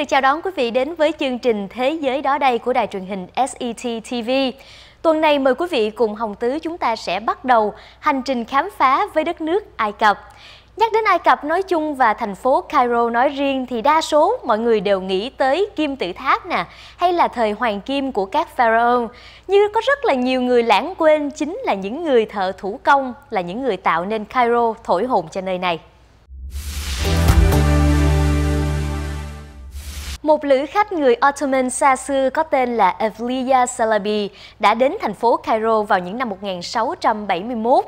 được chào đón quý vị đến với chương trình Thế giới đó đây của đài truyền hình SET TV. Tuần này mời quý vị cùng Hồng Tứ chúng ta sẽ bắt đầu hành trình khám phá với đất nước Ai Cập. Nhắc đến Ai Cập nói chung và thành phố Cairo nói riêng thì đa số mọi người đều nghĩ tới kim tự tháp nè, hay là thời hoàng kim của các pharaoh. như có rất là nhiều người lãng quên chính là những người thợ thủ công, là những người tạo nên Cairo thổi hồn cho nơi này. Một lữ khách người Ottoman xa xưa có tên là Evliya Salabi đã đến thành phố Cairo vào những năm 1671.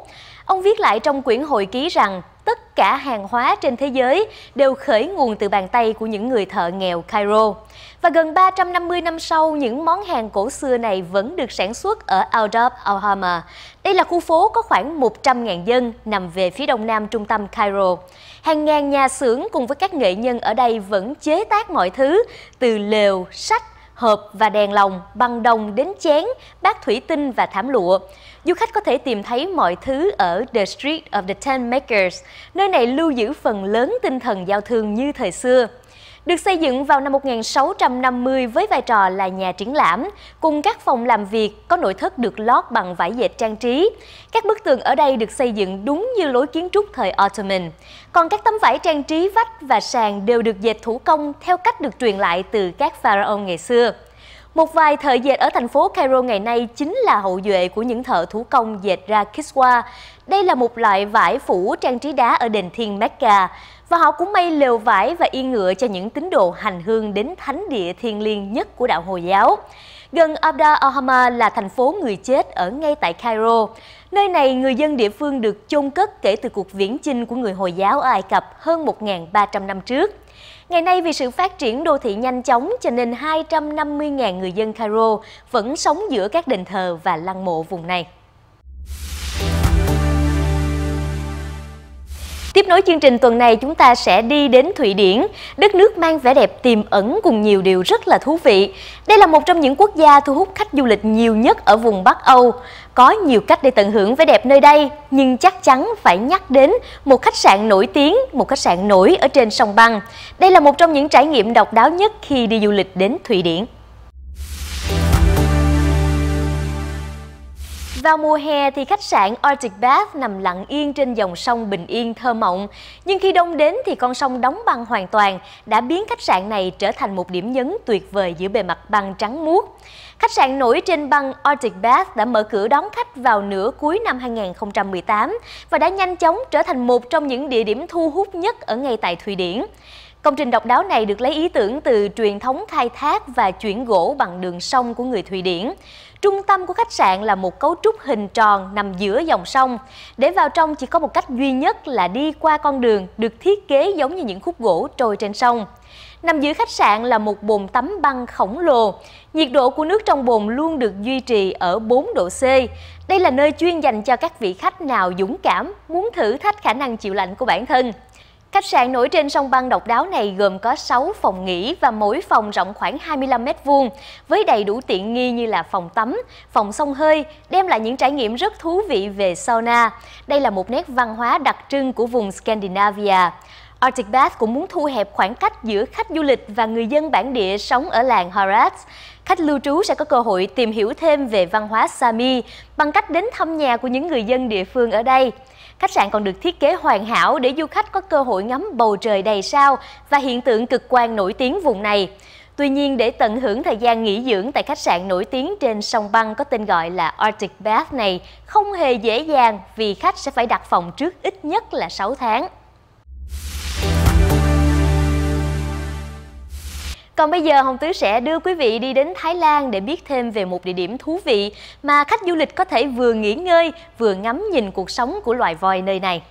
Ông viết lại trong quyển hồi ký rằng tất cả hàng hóa trên thế giới đều khởi nguồn từ bàn tay của những người thợ nghèo Cairo. Và gần 350 năm sau, những món hàng cổ xưa này vẫn được sản xuất ở Al Dab Al Hama. Đây là khu phố có khoảng 100.000 dân nằm về phía đông nam trung tâm Cairo hàng ngàn nhà xưởng cùng với các nghệ nhân ở đây vẫn chế tác mọi thứ từ lều, sách, hộp và đèn lồng bằng đồng đến chén, bát thủy tinh và thảm lụa. Du khách có thể tìm thấy mọi thứ ở The Street of the Ten Makers, nơi này lưu giữ phần lớn tinh thần giao thương như thời xưa. Được xây dựng vào năm 1650 với vai trò là nhà triển lãm, cùng các phòng làm việc có nội thất được lót bằng vải dệt trang trí. Các bức tường ở đây được xây dựng đúng như lối kiến trúc thời Ottoman. Còn các tấm vải trang trí vách và sàn đều được dệt thủ công theo cách được truyền lại từ các pharaoh ngày xưa. Một vài thợ dệt ở thành phố Cairo ngày nay chính là hậu duệ của những thợ thủ công dệt ra kiswa. Đây là một loại vải phủ trang trí đá ở đền thiên Mecca. Và họ cũng may lều vải và yên ngựa cho những tín đồ hành hương đến thánh địa thiêng liêng nhất của đạo Hồi giáo. Gần Abda Alhama là thành phố người chết ở ngay tại Cairo. Nơi này, người dân địa phương được chôn cất kể từ cuộc viễn chinh của người Hồi giáo ở Ai Cập hơn 1.300 năm trước. Ngày nay, vì sự phát triển đô thị nhanh chóng cho nên 250.000 người dân Cairo vẫn sống giữa các đền thờ và lăng mộ vùng này. Tiếp nối chương trình tuần này chúng ta sẽ đi đến Thụy Điển, đất nước mang vẻ đẹp tiềm ẩn cùng nhiều điều rất là thú vị. Đây là một trong những quốc gia thu hút khách du lịch nhiều nhất ở vùng Bắc Âu. Có nhiều cách để tận hưởng vẻ đẹp nơi đây, nhưng chắc chắn phải nhắc đến một khách sạn nổi tiếng, một khách sạn nổi ở trên sông băng. Đây là một trong những trải nghiệm độc đáo nhất khi đi du lịch đến Thụy Điển. Vào mùa hè thì khách sạn Arctic Bath nằm lặng yên trên dòng sông Bình Yên thơ mộng. Nhưng khi đông đến thì con sông đóng băng hoàn toàn, đã biến khách sạn này trở thành một điểm nhấn tuyệt vời giữa bề mặt băng trắng muốt. Khách sạn nổi trên băng Arctic Bath đã mở cửa đón khách vào nửa cuối năm 2018 và đã nhanh chóng trở thành một trong những địa điểm thu hút nhất ở ngay tại Thụy Điển. Công trình độc đáo này được lấy ý tưởng từ truyền thống khai thác và chuyển gỗ bằng đường sông của người Thụy Điển. Trung tâm của khách sạn là một cấu trúc hình tròn nằm giữa dòng sông. Để vào trong chỉ có một cách duy nhất là đi qua con đường được thiết kế giống như những khúc gỗ trôi trên sông. Nằm giữa khách sạn là một bồn tắm băng khổng lồ. Nhiệt độ của nước trong bồn luôn được duy trì ở 4 độ C. Đây là nơi chuyên dành cho các vị khách nào dũng cảm, muốn thử thách khả năng chịu lạnh của bản thân. Khách sạn nổi trên sông băng độc đáo này gồm có 6 phòng nghỉ và mỗi phòng rộng khoảng 25 m2 với đầy đủ tiện nghi như là phòng tắm, phòng sông hơi, đem lại những trải nghiệm rất thú vị về sauna. Đây là một nét văn hóa đặc trưng của vùng Scandinavia. Arctic Bath cũng muốn thu hẹp khoảng cách giữa khách du lịch và người dân bản địa sống ở làng Harads khách lưu trú sẽ có cơ hội tìm hiểu thêm về văn hóa Sami bằng cách đến thăm nhà của những người dân địa phương ở đây. Khách sạn còn được thiết kế hoàn hảo để du khách có cơ hội ngắm bầu trời đầy sao và hiện tượng cực quang nổi tiếng vùng này. Tuy nhiên, để tận hưởng thời gian nghỉ dưỡng tại khách sạn nổi tiếng trên sông băng có tên gọi là Arctic Bath này không hề dễ dàng vì khách sẽ phải đặt phòng trước ít nhất là 6 tháng. Còn bây giờ Hồng Tứ sẽ đưa quý vị đi đến Thái Lan để biết thêm về một địa điểm thú vị mà khách du lịch có thể vừa nghỉ ngơi vừa ngắm nhìn cuộc sống của loài voi nơi này.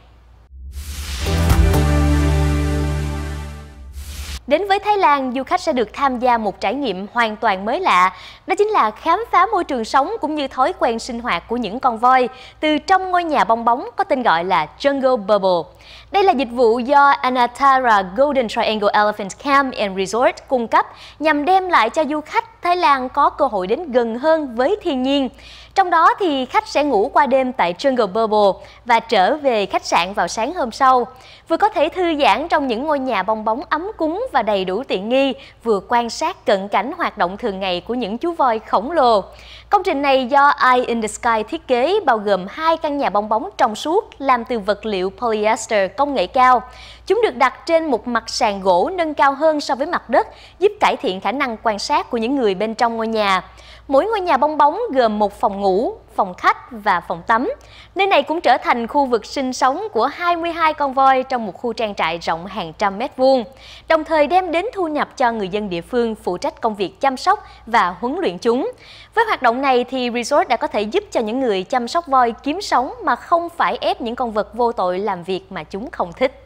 Đến với Thái Lan, du khách sẽ được tham gia một trải nghiệm hoàn toàn mới lạ. Đó chính là khám phá môi trường sống cũng như thói quen sinh hoạt của những con voi từ trong ngôi nhà bong bóng có tên gọi là Jungle Bubble. Đây là dịch vụ do Anatara Golden Triangle Elephant Camp and Resort cung cấp nhằm đem lại cho du khách Thái Lan có cơ hội đến gần hơn với thiên nhiên. Trong đó thì khách sẽ ngủ qua đêm tại Jungle Bubble và trở về khách sạn vào sáng hôm sau. Vừa có thể thư giãn trong những ngôi nhà bong bóng ấm cúng và đầy đủ tiện nghi, vừa quan sát cận cảnh hoạt động thường ngày của những chú voi khổng lồ. Công trình này do Eye in the Sky thiết kế bao gồm hai căn nhà bong bóng trong suốt làm từ vật liệu polyester công nghệ cao. Chúng được đặt trên một mặt sàn gỗ nâng cao hơn so với mặt đất, giúp cải thiện khả năng quan sát của những người bên trong ngôi nhà. Mỗi ngôi nhà bong bóng gồm một phòng ngủ, phòng khách và phòng tắm. Nơi này cũng trở thành khu vực sinh sống của 22 con voi trong một khu trang trại rộng hàng trăm mét vuông, đồng thời đem đến thu nhập cho người dân địa phương phụ trách công việc chăm sóc và huấn luyện chúng. Với hoạt động này thì Resort đã có thể giúp cho những người chăm sóc voi kiếm sống mà không phải ép những con vật vô tội làm việc mà chúng không thích.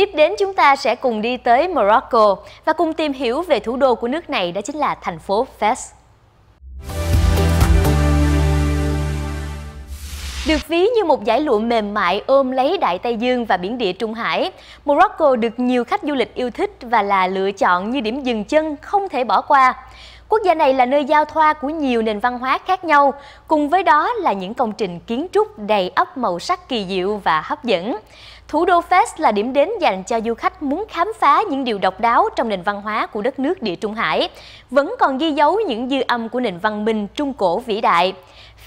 Tiếp đến chúng ta sẽ cùng đi tới Morocco và cùng tìm hiểu về thủ đô của nước này đó chính là thành phố Fes. Được ví như một giải lụa mềm mại ôm lấy Đại Tây Dương và biển địa Trung Hải, Morocco được nhiều khách du lịch yêu thích và là lựa chọn như điểm dừng chân không thể bỏ qua. Quốc gia này là nơi giao thoa của nhiều nền văn hóa khác nhau, cùng với đó là những công trình kiến trúc đầy ấp màu sắc kỳ diệu và hấp dẫn. Thủ đô Fest là điểm đến dành cho du khách muốn khám phá những điều độc đáo trong nền văn hóa của đất nước địa Trung Hải, vẫn còn ghi dấu những dư âm của nền văn minh Trung Cổ vĩ đại.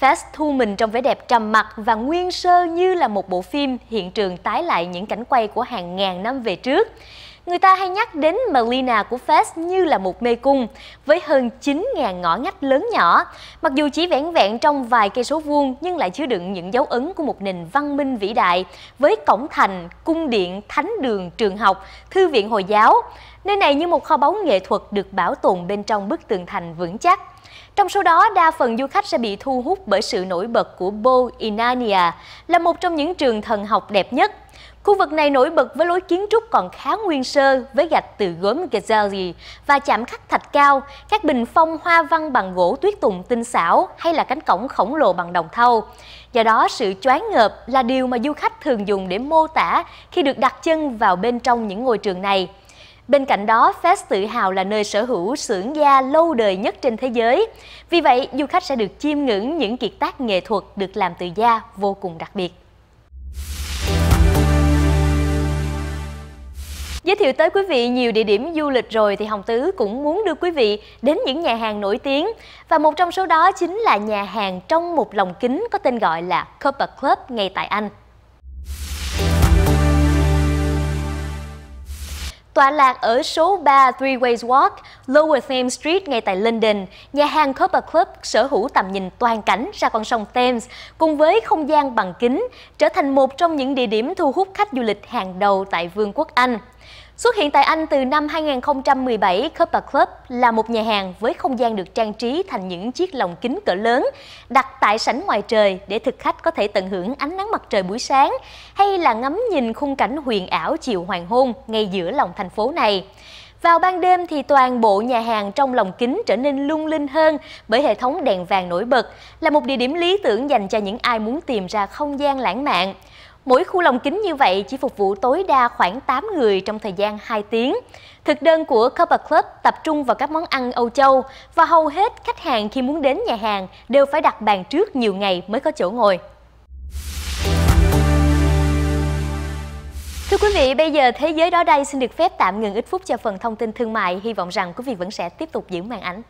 Fest thu mình trong vẻ đẹp trầm mặc và nguyên sơ như là một bộ phim hiện trường tái lại những cảnh quay của hàng ngàn năm về trước. Người ta hay nhắc đến Marina của Fest như là một mê cung, với hơn 9.000 ngõ ngách lớn nhỏ. Mặc dù chỉ vẹn vẹn trong vài cây số vuông nhưng lại chứa đựng những dấu ấn của một nền văn minh vĩ đại, với cổng thành, cung điện, thánh đường, trường học, thư viện Hồi giáo. Nơi này như một kho báu nghệ thuật được bảo tồn bên trong bức tường thành vững chắc. Trong số đó, đa phần du khách sẽ bị thu hút bởi sự nổi bật của Bo Inania, là một trong những trường thần học đẹp nhất Khu vực này nổi bật với lối kiến trúc còn khá nguyên sơ với gạch từ gốm Ghazali và chạm khắc thạch cao, các bình phong hoa văn bằng gỗ tuyết tùng tinh xảo hay là cánh cổng khổng lồ bằng đồng thau. Do đó sự choáng ngợp là điều mà du khách thường dùng để mô tả khi được đặt chân vào bên trong những ngôi trường này. Bên cạnh đó, Fest tự hào là nơi sở hữu xưởng da lâu đời nhất trên thế giới. Vì vậy, du khách sẽ được chiêm ngưỡng những kiệt tác nghệ thuật được làm từ da vô cùng đặc biệt. Giới thiệu tới quý vị nhiều địa điểm du lịch rồi thì Hồng Tứ cũng muốn đưa quý vị đến những nhà hàng nổi tiếng và một trong số đó chính là nhà hàng trong một lồng kính có tên gọi là Copper Club ngay tại Anh. Tọa lạc ở số 3 Three Ways Walk, Lower Thames Street ngay tại London, nhà hàng Copper Club sở hữu tầm nhìn toàn cảnh ra con sông Thames cùng với không gian bằng kính, trở thành một trong những địa điểm thu hút khách du lịch hàng đầu tại Vương quốc Anh. Xuất hiện tại Anh từ năm 2017, Copper Club là một nhà hàng với không gian được trang trí thành những chiếc lồng kính cỡ lớn, đặt tại sảnh ngoài trời để thực khách có thể tận hưởng ánh nắng mặt trời buổi sáng hay là ngắm nhìn khung cảnh huyền ảo chiều hoàng hôn ngay giữa lòng thành phố này. Vào ban đêm thì toàn bộ nhà hàng trong lồng kính trở nên lung linh hơn bởi hệ thống đèn vàng nổi bật, là một địa điểm lý tưởng dành cho những ai muốn tìm ra không gian lãng mạn. Mỗi khu lồng kính như vậy chỉ phục vụ tối đa khoảng 8 người trong thời gian 2 tiếng. Thực đơn của Copa Club tập trung vào các món ăn Âu Châu và hầu hết khách hàng khi muốn đến nhà hàng đều phải đặt bàn trước nhiều ngày mới có chỗ ngồi. Thưa quý vị, bây giờ thế giới đó đây xin được phép tạm ngừng ít phút cho phần thông tin thương mại. Hy vọng rằng quý vị vẫn sẽ tiếp tục giữ màn ảnh.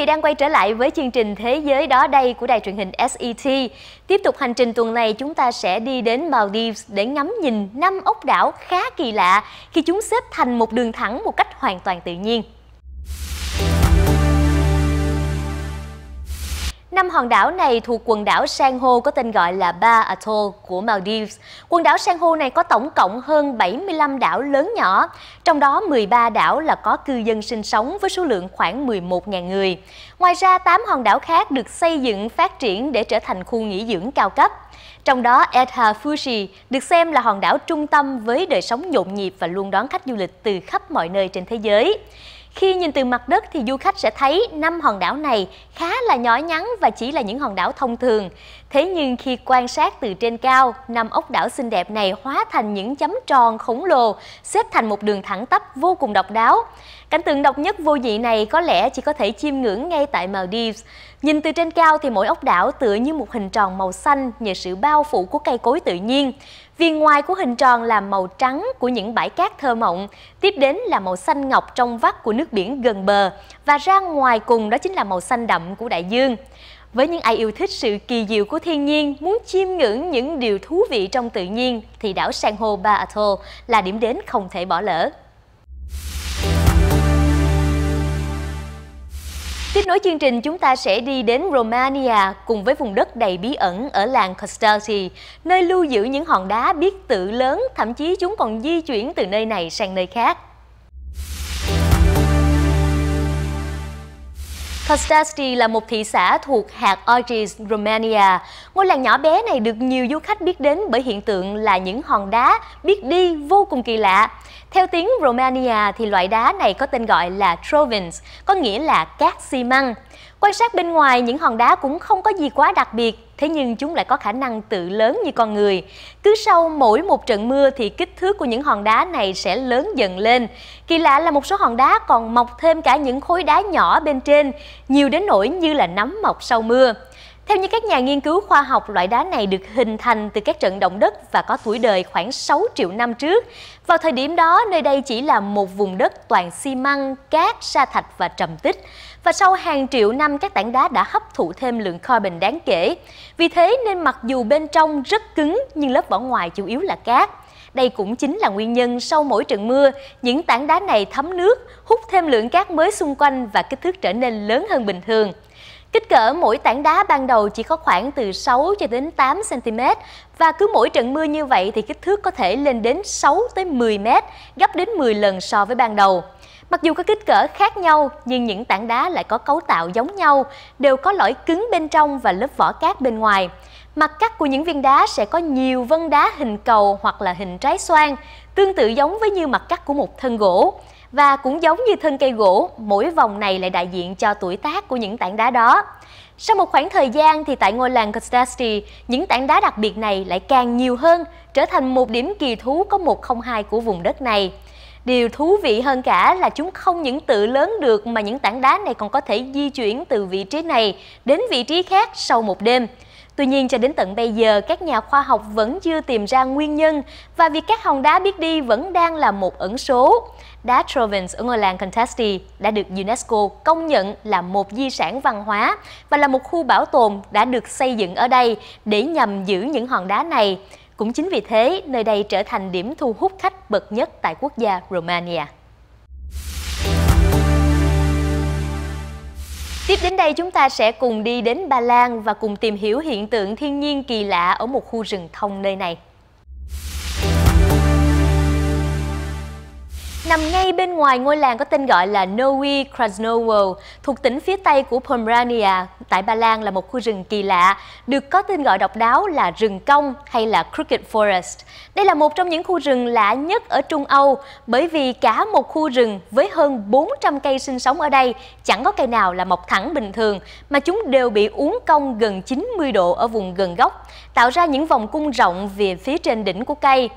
vị đang quay trở lại với chương trình Thế giới đó đây của đài truyền hình SET. Tiếp tục hành trình tuần này chúng ta sẽ đi đến Maldives để ngắm nhìn năm ốc đảo khá kỳ lạ khi chúng xếp thành một đường thẳng một cách hoàn toàn tự nhiên. Năm hòn đảo này thuộc quần đảo san hô có tên gọi là Ba Atoll của Maldives. Quần đảo san hô này có tổng cộng hơn 75 đảo lớn nhỏ, trong đó 13 đảo là có cư dân sinh sống với số lượng khoảng 11.000 người. Ngoài ra, 8 hòn đảo khác được xây dựng phát triển để trở thành khu nghỉ dưỡng cao cấp. Trong đó, Etha Fuji được xem là hòn đảo trung tâm với đời sống nhộn nhịp và luôn đón khách du lịch từ khắp mọi nơi trên thế giới. Khi nhìn từ mặt đất thì du khách sẽ thấy năm hòn đảo này khá là nhỏ nhắn và chỉ là những hòn đảo thông thường. Thế nhưng khi quan sát từ trên cao, năm ốc đảo xinh đẹp này hóa thành những chấm tròn khổng lồ, xếp thành một đường thẳng tắp vô cùng độc đáo. Cảnh tượng độc nhất vô nhị này có lẽ chỉ có thể chiêm ngưỡng ngay tại Maldives. Nhìn từ trên cao thì mỗi ốc đảo tựa như một hình tròn màu xanh nhờ sự bao phủ của cây cối tự nhiên. Viên ngoài của hình tròn là màu trắng của những bãi cát thơ mộng, tiếp đến là màu xanh ngọc trong vắt của nước biển gần bờ và ra ngoài cùng đó chính là màu xanh đậm của đại dương. Với những ai yêu thích sự kỳ diệu của thiên nhiên, muốn chiêm ngưỡng những điều thú vị trong tự nhiên thì đảo san hô Ba Atoll là điểm đến không thể bỏ lỡ. Tiếp nối chương trình, chúng ta sẽ đi đến Romania cùng với vùng đất đầy bí ẩn ở làng Costalti, nơi lưu giữ những hòn đá biết tự lớn, thậm chí chúng còn di chuyển từ nơi này sang nơi khác. Costasti là một thị xã thuộc hạt Orgis, Romania. Ngôi làng nhỏ bé này được nhiều du khách biết đến bởi hiện tượng là những hòn đá biết đi vô cùng kỳ lạ. Theo tiếng Romania thì loại đá này có tên gọi là Trovins, có nghĩa là cát xi măng. Quan sát bên ngoài, những hòn đá cũng không có gì quá đặc biệt, thế nhưng chúng lại có khả năng tự lớn như con người. Cứ sau mỗi một trận mưa thì kích thước của những hòn đá này sẽ lớn dần lên. Kỳ lạ là một số hòn đá còn mọc thêm cả những khối đá nhỏ bên trên, nhiều đến nỗi như là nấm mọc sau mưa. Theo như các nhà nghiên cứu khoa học, loại đá này được hình thành từ các trận động đất và có tuổi đời khoảng 6 triệu năm trước. Vào thời điểm đó, nơi đây chỉ là một vùng đất toàn xi măng, cát, sa thạch và trầm tích. Và sau hàng triệu năm, các tảng đá đã hấp thụ thêm lượng carbon đáng kể. Vì thế nên mặc dù bên trong rất cứng nhưng lớp vỏ ngoài chủ yếu là cát. Đây cũng chính là nguyên nhân sau mỗi trận mưa, những tảng đá này thấm nước, hút thêm lượng cát mới xung quanh và kích thước trở nên lớn hơn bình thường. Kích cỡ mỗi tảng đá ban đầu chỉ có khoảng từ 6 cho đến 8 cm và cứ mỗi trận mưa như vậy thì kích thước có thể lên đến 6 tới 10 m, gấp đến 10 lần so với ban đầu. Mặc dù có kích cỡ khác nhau nhưng những tảng đá lại có cấu tạo giống nhau, đều có lõi cứng bên trong và lớp vỏ cát bên ngoài. Mặt cắt của những viên đá sẽ có nhiều vân đá hình cầu hoặc là hình trái xoan, tương tự giống với như mặt cắt của một thân gỗ. Và cũng giống như thân cây gỗ, mỗi vòng này lại đại diện cho tuổi tác của những tảng đá đó. Sau một khoảng thời gian thì tại ngôi làng Kostasti, những tảng đá đặc biệt này lại càng nhiều hơn, trở thành một điểm kỳ thú có 102 của vùng đất này. Điều thú vị hơn cả là chúng không những tự lớn được mà những tảng đá này còn có thể di chuyển từ vị trí này đến vị trí khác sau một đêm. Tuy nhiên cho đến tận bây giờ các nhà khoa học vẫn chưa tìm ra nguyên nhân và việc các hòn đá biết đi vẫn đang là một ẩn số. Đá Trovins ở ngôi làng Contesti đã được UNESCO công nhận là một di sản văn hóa và là một khu bảo tồn đã được xây dựng ở đây để nhằm giữ những hòn đá này. Cũng chính vì thế, nơi đây trở thành điểm thu hút khách bậc nhất tại quốc gia Romania. Tiếp đến đây chúng ta sẽ cùng đi đến Ba Lan và cùng tìm hiểu hiện tượng thiên nhiên kỳ lạ ở một khu rừng thông nơi này. Nằm ngay bên ngoài ngôi làng có tên gọi là Nowy Krasnowo, thuộc tỉnh phía tây của Pomerania tại Ba Lan là một khu rừng kỳ lạ, được có tên gọi độc đáo là rừng cong hay là Crooked Forest. Đây là một trong những khu rừng lạ nhất ở Trung Âu, bởi vì cả một khu rừng với hơn 400 cây sinh sống ở đây chẳng có cây nào là mọc thẳng bình thường, mà chúng đều bị uốn cong gần 90 độ ở vùng gần gốc, tạo ra những vòng cung rộng về phía trên đỉnh của cây.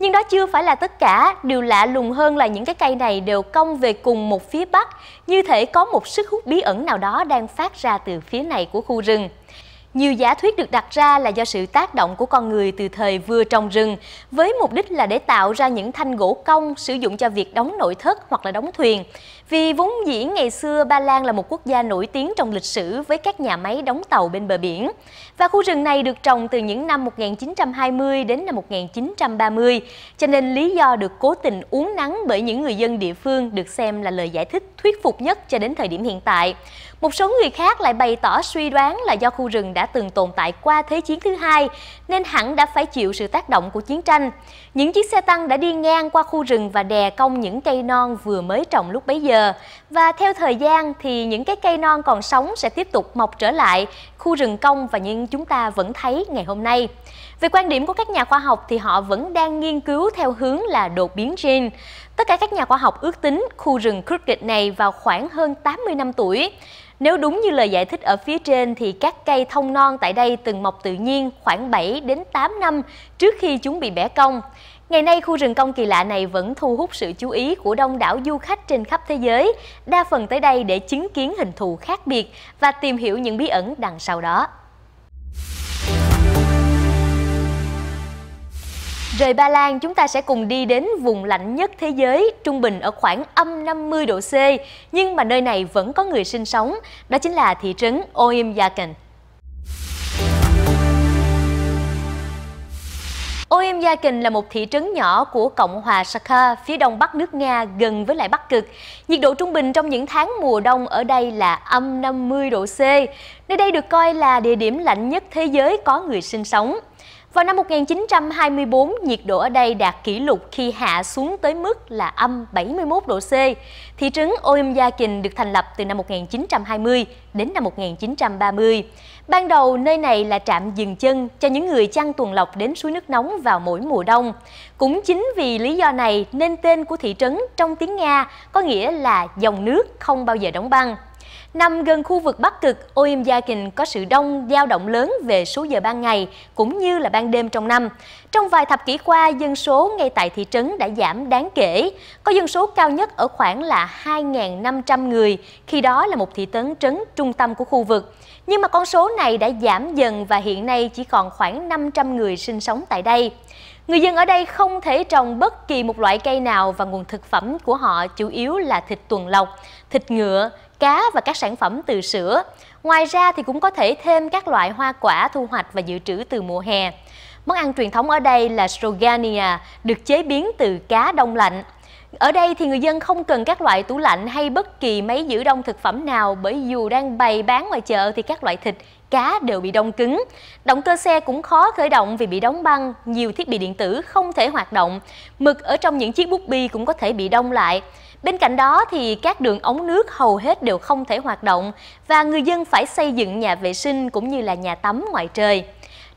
Nhưng đó chưa phải là tất cả, điều lạ lùng hơn là những cái cây này đều cong về cùng một phía bắc, như thể có một sức hút bí ẩn nào đó đang phát ra từ phía này của khu rừng. Nhiều giả thuyết được đặt ra là do sự tác động của con người từ thời vừa trồng rừng, với mục đích là để tạo ra những thanh gỗ cong sử dụng cho việc đóng nội thất hoặc là đóng thuyền. Vì vốn dĩ ngày xưa Ba Lan là một quốc gia nổi tiếng trong lịch sử với các nhà máy đóng tàu bên bờ biển. Và khu rừng này được trồng từ những năm 1920 đến năm 1930, cho nên lý do được cố tình uống nắng bởi những người dân địa phương được xem là lời giải thích thuyết phục nhất cho đến thời điểm hiện tại. Một số người khác lại bày tỏ suy đoán là do khu rừng đã từng tồn tại qua Thế chiến thứ hai, nên hẳn đã phải chịu sự tác động của chiến tranh. Những chiếc xe tăng đã đi ngang qua khu rừng và đè cong những cây non vừa mới trồng lúc bấy giờ. Và theo thời gian thì những cái cây non còn sống sẽ tiếp tục mọc trở lại, khu rừng cong và nhưng chúng ta vẫn thấy ngày hôm nay. Về quan điểm của các nhà khoa học thì họ vẫn đang nghiên cứu theo hướng là đột biến gen. Tất cả các nhà khoa học ước tính khu rừng Crooked này vào khoảng hơn 80 năm tuổi. Nếu đúng như lời giải thích ở phía trên thì các cây thông non tại đây từng mọc tự nhiên khoảng 7 đến 8 năm trước khi chúng bị bẻ cong. Ngày nay khu rừng công kỳ lạ này vẫn thu hút sự chú ý của đông đảo du khách trên khắp thế giới, đa phần tới đây để chứng kiến hình thù khác biệt và tìm hiểu những bí ẩn đằng sau đó. Rời Ba Lan, chúng ta sẽ cùng đi đến vùng lạnh nhất thế giới, trung bình ở khoảng âm 50 độ C, nhưng mà nơi này vẫn có người sinh sống, đó chính là thị trấn Oymyakon. Oymyakon là một thị trấn nhỏ của Cộng hòa Sakha phía đông bắc nước Nga gần với lại Bắc Cực. Nhiệt độ trung bình trong những tháng mùa đông ở đây là âm 50 độ C. Nơi đây được coi là địa điểm lạnh nhất thế giới có người sinh sống. Vào năm 1924, nhiệt độ ở đây đạt kỷ lục khi hạ xuống tới mức là âm 71 độ C. Thị trấn Oyamyakin được thành lập từ năm 1920 đến năm 1930. Ban đầu, nơi này là trạm dừng chân cho những người chăn tuần lọc đến suối nước nóng vào mỗi mùa đông. Cũng chính vì lý do này nên tên của thị trấn trong tiếng Nga có nghĩa là dòng nước không bao giờ đóng băng. Nằm gần khu vực Bắc Cực, ô im có sự đông dao động lớn về số giờ ban ngày cũng như là ban đêm trong năm. Trong vài thập kỷ qua, dân số ngay tại thị trấn đã giảm đáng kể, có dân số cao nhất ở khoảng là 2.500 người, khi đó là một thị trấn trấn trung tâm của khu vực. Nhưng mà con số này đã giảm dần và hiện nay chỉ còn khoảng 500 người sinh sống tại đây. Người dân ở đây không thể trồng bất kỳ một loại cây nào và nguồn thực phẩm của họ chủ yếu là thịt tuần lộc, thịt ngựa, cá và các sản phẩm từ sữa. Ngoài ra thì cũng có thể thêm các loại hoa quả thu hoạch và dự trữ từ mùa hè. Món ăn truyền thống ở đây là strogania, được chế biến từ cá đông lạnh. Ở đây thì người dân không cần các loại tủ lạnh hay bất kỳ máy giữ đông thực phẩm nào bởi dù đang bày bán ngoài chợ thì các loại thịt, cá đều bị đông cứng. Động cơ xe cũng khó khởi động vì bị đóng băng, nhiều thiết bị điện tử không thể hoạt động. Mực ở trong những chiếc bút bi cũng có thể bị đông lại. Bên cạnh đó thì các đường ống nước hầu hết đều không thể hoạt động và người dân phải xây dựng nhà vệ sinh cũng như là nhà tắm ngoài trời.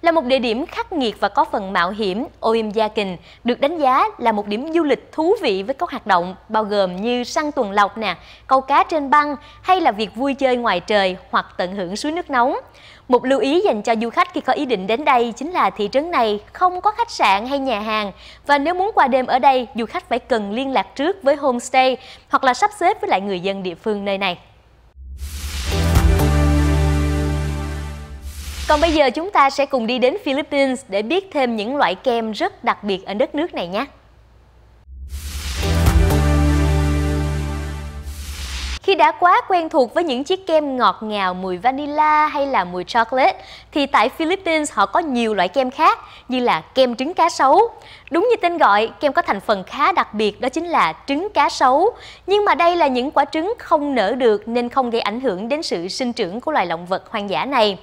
Là một địa điểm khắc nghiệt và có phần mạo hiểm, Oymyakyn được đánh giá là một điểm du lịch thú vị với các hoạt động bao gồm như săn tuần lộc nè, câu cá trên băng hay là việc vui chơi ngoài trời hoặc tận hưởng suối nước nóng. Một lưu ý dành cho du khách khi có ý định đến đây chính là thị trấn này không có khách sạn hay nhà hàng và nếu muốn qua đêm ở đây, du khách phải cần liên lạc trước với homestay hoặc là sắp xếp với lại người dân địa phương nơi này. Còn bây giờ chúng ta sẽ cùng đi đến Philippines để biết thêm những loại kem rất đặc biệt ở đất nước này nhé. Khi đã quá quen thuộc với những chiếc kem ngọt ngào mùi vanilla hay là mùi chocolate, thì tại Philippines họ có nhiều loại kem khác như là kem trứng cá sấu. Đúng như tên gọi, kem có thành phần khá đặc biệt đó chính là trứng cá sấu. Nhưng mà đây là những quả trứng không nở được nên không gây ảnh hưởng đến sự sinh trưởng của loài động vật hoang dã này.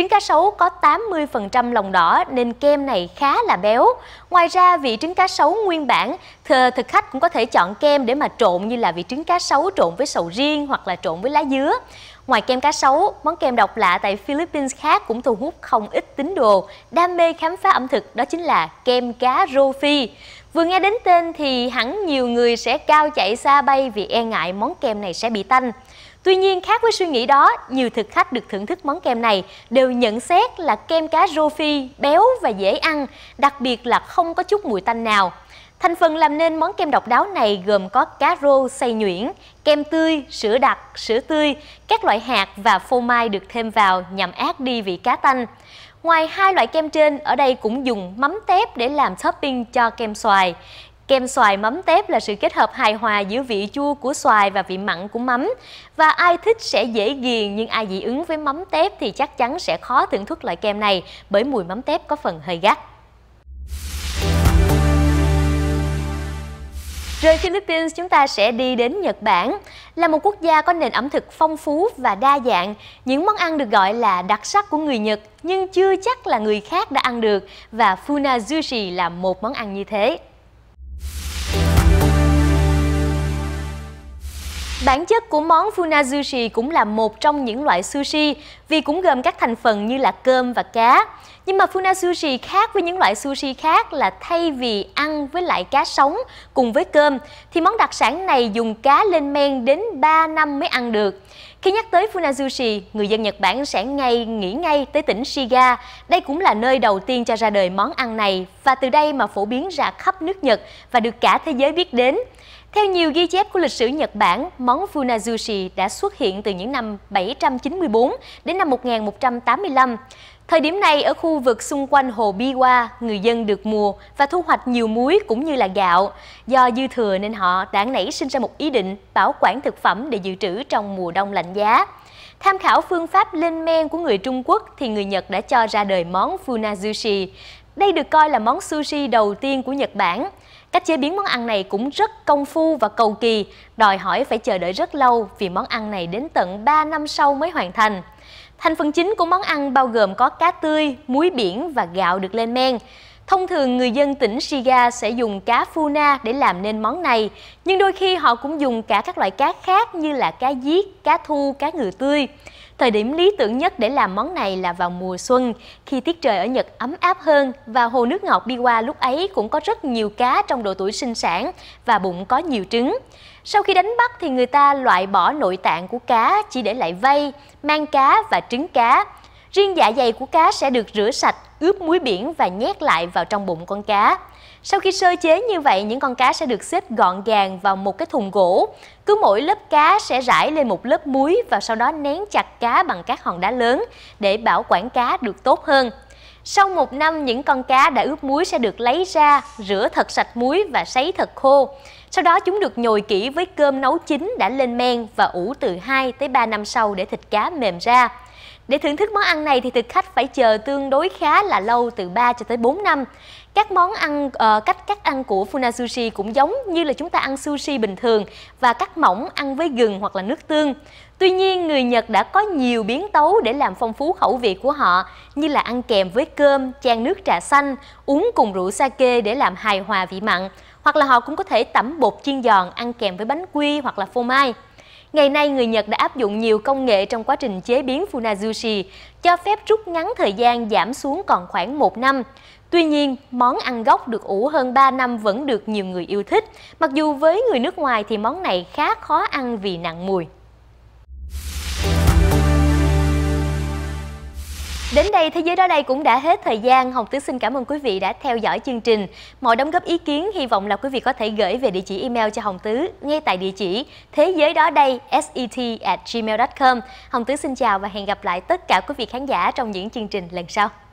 Trứng cá sấu có 80% lòng đỏ nên kem này khá là béo. Ngoài ra vị trứng cá sấu nguyên bản, thờ thực khách cũng có thể chọn kem để mà trộn như là vị trứng cá sấu trộn với sầu riêng hoặc là trộn với lá dứa. Ngoài kem cá sấu, món kem độc lạ tại Philippines khác cũng thu hút không ít tín đồ, đam mê khám phá ẩm thực đó chính là kem cá rô phi. Vừa nghe đến tên thì hẳn nhiều người sẽ cao chạy xa bay vì e ngại món kem này sẽ bị tanh. Tuy nhiên khác với suy nghĩ đó, nhiều thực khách được thưởng thức món kem này đều nhận xét là kem cá rô phi béo và dễ ăn, đặc biệt là không có chút mùi tanh nào. Thành phần làm nên món kem độc đáo này gồm có cá rô xay nhuyễn, kem tươi, sữa đặc, sữa tươi, các loại hạt và phô mai được thêm vào nhằm át đi vị cá tanh. Ngoài hai loại kem trên, ở đây cũng dùng mắm tép để làm topping cho kem xoài. Kem xoài mắm tép là sự kết hợp hài hòa giữa vị chua của xoài và vị mặn của mắm. Và ai thích sẽ dễ ghiền nhưng ai dị ứng với mắm tép thì chắc chắn sẽ khó thưởng thức loại kem này bởi mùi mắm tép có phần hơi gắt. Rời Philippines, chúng ta sẽ đi đến Nhật Bản. Là một quốc gia có nền ẩm thực phong phú và đa dạng, những món ăn được gọi là đặc sắc của người Nhật nhưng chưa chắc là người khác đã ăn được và Funazushi là một món ăn như thế. Bản chất của món funazushi cũng là một trong những loại sushi vì cũng gồm các thành phần như là cơm và cá. Nhưng mà funazushi khác với những loại sushi khác là thay vì ăn với lại cá sống cùng với cơm thì món đặc sản này dùng cá lên men đến 3 năm mới ăn được. Khi nhắc tới funazushi, người dân Nhật Bản sẽ ngay nghĩ ngay tới tỉnh Shiga. Đây cũng là nơi đầu tiên cho ra đời món ăn này và từ đây mà phổ biến ra khắp nước Nhật và được cả thế giới biết đến. Theo nhiều ghi chép của lịch sử Nhật Bản, món Funazushi đã xuất hiện từ những năm 794 đến năm 1185. Thời điểm này, ở khu vực xung quanh hồ Biwa, người dân được mùa và thu hoạch nhiều muối cũng như là gạo. Do dư thừa nên họ đã nảy sinh ra một ý định bảo quản thực phẩm để dự trữ trong mùa đông lạnh giá. Tham khảo phương pháp lên men của người Trung Quốc thì người Nhật đã cho ra đời món Funazushi. Đây được coi là món sushi đầu tiên của Nhật Bản. Cách chế biến món ăn này cũng rất công phu và cầu kỳ, đòi hỏi phải chờ đợi rất lâu vì món ăn này đến tận 3 năm sau mới hoàn thành. Thành phần chính của món ăn bao gồm có cá tươi, muối biển và gạo được lên men. Thông thường người dân tỉnh Shiga sẽ dùng cá Funa để làm nên món này, nhưng đôi khi họ cũng dùng cả các loại cá khác như là cá giết, cá thu, cá ngừ tươi. Thời điểm lý tưởng nhất để làm món này là vào mùa xuân, khi tiết trời ở Nhật ấm áp hơn và hồ nước ngọt đi qua lúc ấy cũng có rất nhiều cá trong độ tuổi sinh sản và bụng có nhiều trứng. Sau khi đánh bắt thì người ta loại bỏ nội tạng của cá chỉ để lại vây, mang cá và trứng cá. Riêng dạ dày của cá sẽ được rửa sạch, ướp muối biển và nhét lại vào trong bụng con cá. Sau khi sơ chế như vậy, những con cá sẽ được xếp gọn gàng vào một cái thùng gỗ. Cứ mỗi lớp cá sẽ rải lên một lớp muối và sau đó nén chặt cá bằng các hòn đá lớn để bảo quản cá được tốt hơn. Sau một năm, những con cá đã ướp muối sẽ được lấy ra, rửa thật sạch muối và sấy thật khô. Sau đó chúng được nhồi kỹ với cơm nấu chín đã lên men và ủ từ 2 tới 3 năm sau để thịt cá mềm ra. Để thưởng thức món ăn này thì thực khách phải chờ tương đối khá là lâu từ 3 cho tới 4 năm. Các món ăn uh, cách cắt ăn của Funa Sushi cũng giống như là chúng ta ăn sushi bình thường và cắt mỏng ăn với gừng hoặc là nước tương. Tuy nhiên, người Nhật đã có nhiều biến tấu để làm phong phú khẩu vị của họ, như là ăn kèm với cơm, chan nước trà xanh, uống cùng rượu sake để làm hài hòa vị mặn, hoặc là họ cũng có thể tẩm bột chiên giòn ăn kèm với bánh quy hoặc là phô mai. Ngày nay, người Nhật đã áp dụng nhiều công nghệ trong quá trình chế biến Funazushi, cho phép rút ngắn thời gian giảm xuống còn khoảng 1 năm. Tuy nhiên, món ăn gốc được ủ hơn 3 năm vẫn được nhiều người yêu thích, mặc dù với người nước ngoài thì món này khá khó ăn vì nặng mùi. Đến đây Thế giới đó đây cũng đã hết thời gian. Hồng Tứ xin cảm ơn quý vị đã theo dõi chương trình. Mọi đóng góp ý kiến hy vọng là quý vị có thể gửi về địa chỉ email cho Hồng Tứ ngay tại địa chỉ thế giới đó đây set gmail com Hồng Tứ xin chào và hẹn gặp lại tất cả quý vị khán giả trong những chương trình lần sau.